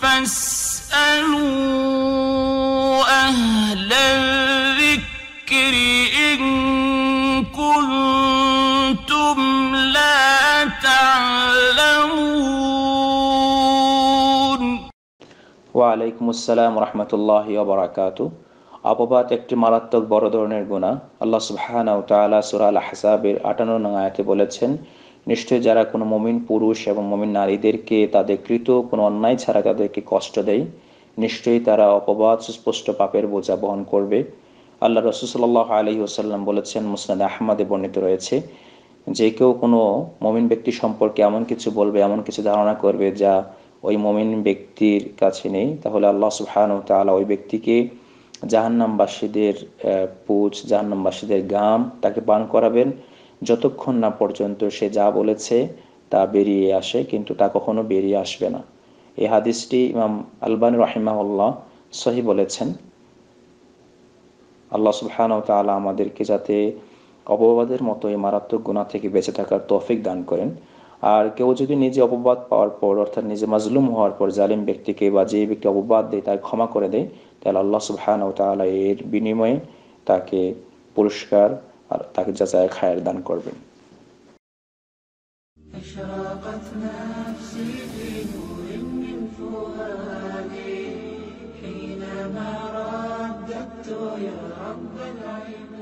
فاسألوا أهل الذكر إن كنتم لا تعلمون وعليكم السلام ورحمة الله وبركاته অপবাদ একটি মারাত্মক বড় ধরনের গুণা আল্লাহ সুবহানাহু ওয়া তাআলা সূরা আল আহসাবের 58 নং আয়াতে বলেছেন নিশ্চয়ই যারা কোনো মমিন পুরুষ এবং মমিন নারীদেরকে তাদের কৃত কোনো অন্যায় ছাড়া তাদেরকে কষ্ট দেয় নিশ্চয়ই তারা অপবাদ সুস্পষ্ট পাপের বোঝা বহন করবে আল্লাহ রসুসাল্লাহ আলহি ওসাল্লাম বলেছেন মুসনাদ আহমদে বর্ণিত রয়েছে যে কেউ কোনো মমিন ব্যক্তি সম্পর্কে এমন কিছু বলবে এমন কিছু ধারণা করবে যা ওই মমিন ব্যক্তির কাছে নেই তাহলে আল্লাহ সুহান তালা ওই ব্যক্তিকে জাহান্নামবাসীদের পুজ জাহান্নামবাসীদের গাম তাকে পান করাবেন যতক্ষণ না পর্যন্ত সে যা বলেছে তা বেরিয়ে আসে কিন্তু তা কখনো বেরিয়ে আসবে না এই হাদিসটি ইমাম আলবান রাহিমাউল্লাহ সহি বলেছেন আল্লাহ সুবহান তালা আমাদেরকে যাতে অপবাদের মতো এই মারাত্মক গুণা থেকে বেঁচে থাকার তৌফিক দান করেন আর কেউ যদি নিজে অপবাদ পাওয়ার পর অর্থাৎ নিজে মাজলুম হওয়ার পর জালিম ব্যক্তিকে বা যে ব্যক্তি অপবাদ দেয় তার ক্ষমা করে দেয় তাহলে আল্লাহ সুবহান তালা এর বিনিময়ে তাকে পুরস্কার আর তাকে যাচায় খায়ের দান করবেন أشراقت نفسي في نور من فؤادي حينما رددت يا رب العباد